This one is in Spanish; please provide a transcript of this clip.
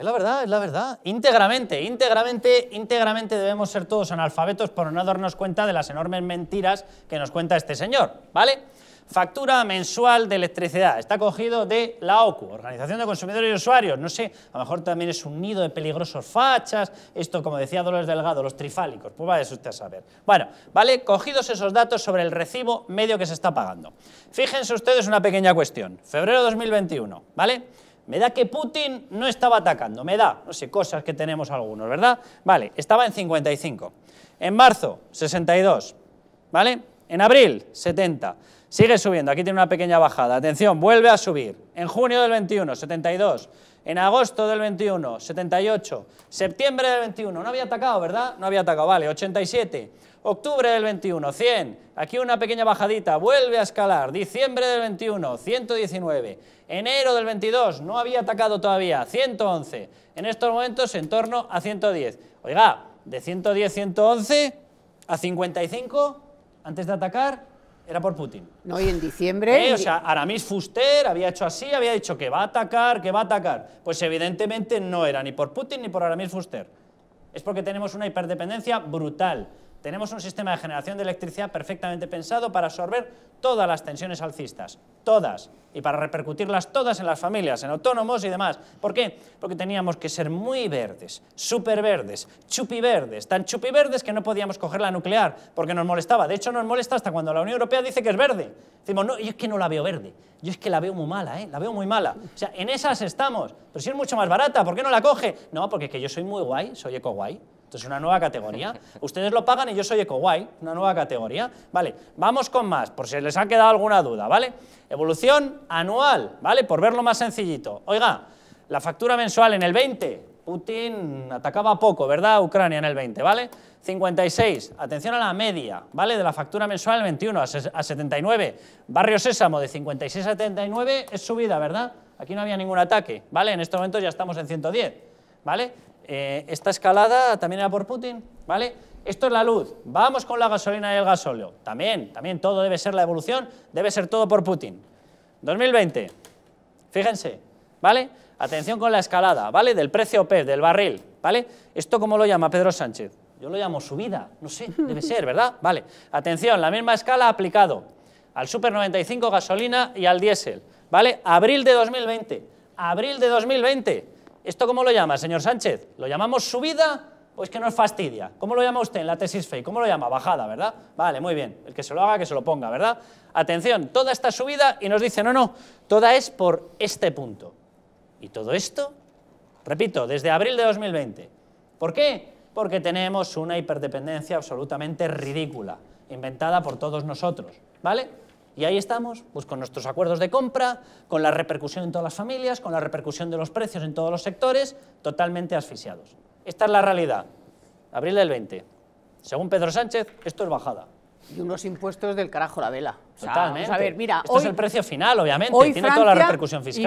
Es la verdad, es la verdad. Íntegramente, íntegramente, íntegramente debemos ser todos analfabetos por no darnos cuenta de las enormes mentiras que nos cuenta este señor, ¿vale? Factura mensual de electricidad. Está cogido de la OCU, Organización de Consumidores y Usuarios. No sé, a lo mejor también es un nido de peligrosos fachas. Esto, como decía Dolores Delgado, los trifálicos. Pues vaya usted a saber. Bueno, ¿vale? Cogidos esos datos sobre el recibo medio que se está pagando. Fíjense ustedes una pequeña cuestión. Febrero 2021, ¿vale? Me da que Putin no estaba atacando, me da, no sé, cosas que tenemos algunos, ¿verdad? Vale, estaba en 55. En marzo, 62, ¿vale? En abril, 70. Sigue subiendo, aquí tiene una pequeña bajada. Atención, vuelve a subir. En junio del 21, 72. En agosto del 21, 78. Septiembre del 21, no había atacado, ¿verdad? No había atacado, vale, 87. Octubre del 21, 100. Aquí una pequeña bajadita, vuelve a escalar. Diciembre del 21, 119. Enero del 22, no había atacado todavía, 111. En estos momentos en torno a 110. Oiga, de 110, 111 a 55 antes de atacar era por Putin. No, y en diciembre... Eh, o sea, Aramis Fuster había hecho así, había dicho que va a atacar, que va a atacar. Pues evidentemente no era ni por Putin ni por Aramis Fuster. Es porque tenemos una hiperdependencia brutal tenemos un sistema de generación de electricidad perfectamente pensado para absorber todas las tensiones alcistas, todas, y para repercutirlas todas en las familias, en autónomos y demás. ¿Por qué? Porque teníamos que ser muy verdes, súper verdes, verdes, tan verdes que no podíamos coger la nuclear, porque nos molestaba. De hecho, nos molesta hasta cuando la Unión Europea dice que es verde. Decimos, no, yo es que no la veo verde, yo es que la veo muy mala, ¿eh? la veo muy mala. O sea, en esas estamos, pero si es mucho más barata, ¿por qué no la coge? No, porque es que yo soy muy guay, soy eco guay. Entonces, una nueva categoría. Ustedes lo pagan y yo soy EcoGuay, una nueva categoría. Vale, vamos con más, por si les ha quedado alguna duda, ¿vale? Evolución anual, ¿vale? Por verlo más sencillito. Oiga, la factura mensual en el 20, Putin atacaba poco, ¿verdad? Ucrania en el 20, ¿vale? 56, atención a la media, ¿vale? De la factura mensual el 21 a, a 79. Barrio Sésamo de 56 a 79 es subida, ¿verdad? Aquí no había ningún ataque, ¿vale? En este momento ya estamos en 110, ¿vale? Eh, esta escalada también era por Putin, ¿vale? Esto es la luz, vamos con la gasolina y el gasóleo. También, también todo debe ser la evolución, debe ser todo por Putin. 2020, fíjense, ¿vale? Atención con la escalada, ¿vale? Del precio P, del barril, ¿vale? ¿Esto cómo lo llama Pedro Sánchez? Yo lo llamo subida, no sé, debe ser, ¿verdad? Vale, atención, la misma escala aplicado al Super 95 gasolina y al diésel, ¿vale? Abril de 2020, abril de 2020, ¿Esto cómo lo llama, señor Sánchez? ¿Lo llamamos subida pues que nos fastidia? ¿Cómo lo llama usted en la tesis FEI? ¿Cómo lo llama? Bajada, ¿verdad? Vale, muy bien. El que se lo haga, que se lo ponga, ¿verdad? Atención, toda esta subida y nos dice, no, no, toda es por este punto. Y todo esto, repito, desde abril de 2020. ¿Por qué? Porque tenemos una hiperdependencia absolutamente ridícula, inventada por todos nosotros, ¿vale? Y ahí estamos, pues con nuestros acuerdos de compra, con la repercusión en todas las familias, con la repercusión de los precios en todos los sectores, totalmente asfixiados. Esta es la realidad. Abril del 20. Según Pedro Sánchez, esto es bajada. Y unos impuestos del carajo la vela. Totalmente. a ver, mira, Esto es el precio final, obviamente. Tiene toda la repercusión fiscal.